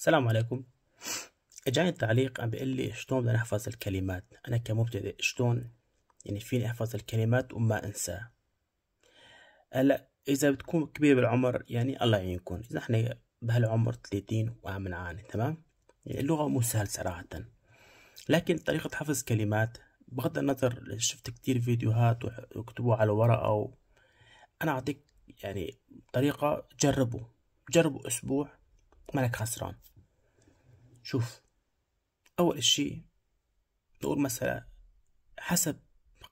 السلام عليكم اجاني تعليق عم بيقول لي شلون بدنا نحفظ الكلمات انا كمبتدئ شلون يعني فيني احفظ الكلمات وما انسى هلا اذا بتكون كبير بالعمر يعني الله يعينكم اذا احنا بهالعمر 30 وعم نعاني تمام يعني اللغه مو سهل صراحه لكن طريقه حفظ كلمات بغض النظر شفت كتير فيديوهات وكتبوا على ورقه أو انا اعطيك يعني طريقه جربوا جربوا اسبوع مالك خسران شوف أول شيء نقول مثلا حسب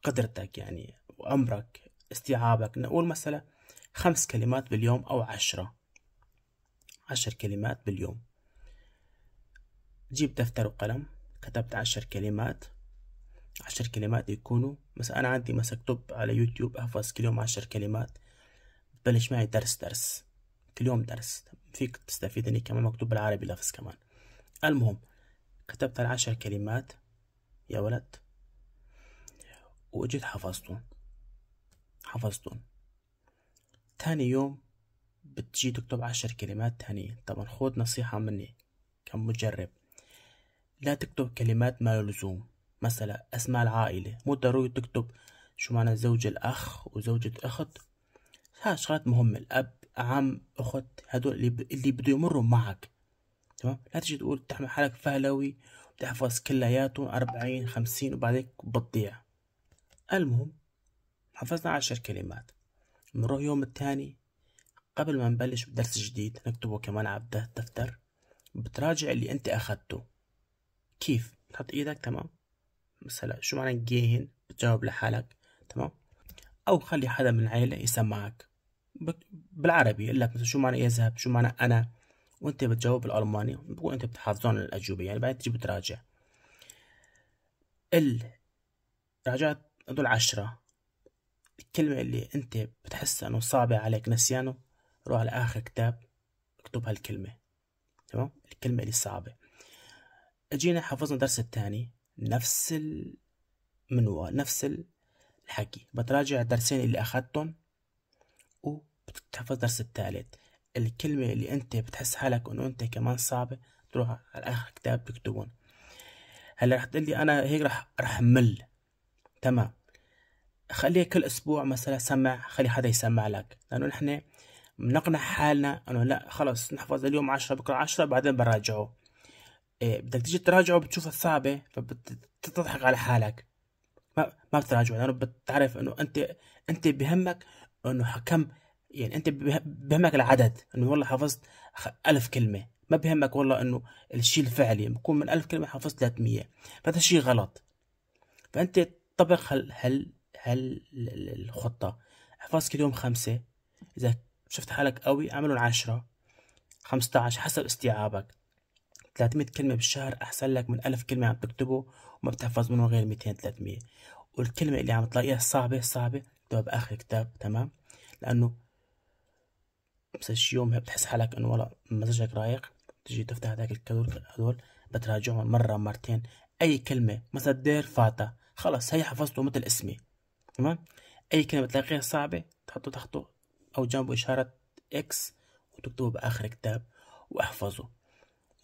قدرتك يعني وأمرك استيعابك نقول مثلا خمس كلمات باليوم أو عشرة عشر كلمات باليوم جيب دفتر وقلم كتبت عشر كلمات عشر كلمات يكونوا مثلا أنا عندي مثلا كتب على يوتيوب أحفظ كل يوم عشر كلمات بلش معي درس درس كل يوم درس فيك تستفيد اني كمان مكتوب بالعربي لفظ كمان المهم كتبت العشر كلمات يا ولد وجيت حفظتهم حفظتهم تاني يوم بتجي تكتب عشر كلمات تانية طبعا خود نصيحة مني كمجرب لا تكتب كلمات ما لزوم مثلا اسماء العائلة مو ضروري تكتب شو معنى زوج الأخ وزوجة أخت ها شغلات مهمة الأب عم أخت هدول اللي, ب... اللي بده يمروا معك تمام لا تجي تقول تحمل حالك فهلوي وتحفظ كلياته أربعين خمسين وبعدين بتضيع المهم حفظنا عشر كلمات نروح يوم التاني قبل ما نبلش بدرس جديد نكتبه كمان على الدفتر بتراجع اللي انت اخدته كيف تحط ايدك تمام مثلا شو معنى جيهن بتجاوب لحالك تمام او خلي حدا من العيلة يسمعك بالعربي يقول لك مثلا شو معنى يذهب شو معنى انا وانت بتجاوب بالالماني بتكون انت بتحافظون الاجوبه يعني بعدين تجي بتراجع ال راجعت هدول عشرة الكلمة اللي انت بتحس انه صعبة عليك نسيانه روح على اخر كتاب اكتب هالكلمة تمام الكلمة اللي صعبة اجينا حفظنا الدرس الثاني نفس المنوال نفس الحكي بتراجع الدرسين اللي اخدتهم وبتحفظ الدرس الثالث الكلمة اللي أنت بتحس حالك إنه أنت كمان صعبة تروح على آخر كتاب تكتبون هلا رح تقول لي أنا هيك رح رح مل تمام خليها كل أسبوع مثلا سمع خلي حدا يسمع لك لأنه نحن بنقنع حالنا إنه لا خلص نحفظ اليوم عشرة بكرة عشرة بعدين براجعه إيه بدك تيجي تراجعه بتشوفها صعبة فبتضحك على حالك ما ما بتراجعه لأنه بتعرف إنه أنت أنت بهمك إنه كم يعني انت بهمك العدد انه والله حفظت ألف كلمه ما بهمك والله انه الشيء الفعلي بكون من ألف كلمه حفظت 300 فهذا شيء غلط فانت طبق هل هل هل الخطه احفظ كل يوم خمسه اذا شفت حالك قوي اعملهم عشرة خمسة عشر حسب استيعابك 300 كلمة بالشهر أحسن لك من ألف كلمة عم تكتبه وما بتحفظ منه غير 200 300 والكلمة اللي عم تلاقيها صعبة صعبة تكتبها بآخر كتاب تمام لأنه بس شي يوم بتحس حالك انه والله مزاجك رايق تجي تفتح هذاك الكادور هذول بتراجعهم مرة مرتين أي كلمة مثلا دير فاتا خلص هي حفظته مثل اسمي تمام أي كلمة بتلاقيها صعبة تحطه تحته أو جنبه إشارة إكس وتكتبه بآخر كتاب وأحفظه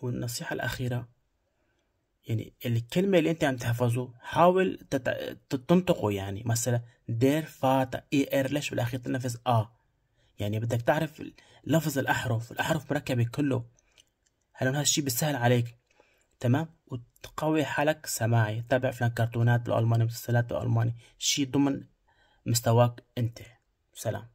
والنصيحة الأخيرة يعني الكلمة اللي أنت عم تحفظه حاول تنطقه يعني مثلا دير فاتا إي اير ليش بالأخير تنفذ آه. يعني بدك تعرف لفظ الأحرف الأحرف مركبة كله هلا هذا الشي بيسهل عليك تمام وتقوي حالك سماعي تابع فلان كرتونات بالألماني مسلسلات بالألماني شي ضمن مستواك أنت سلام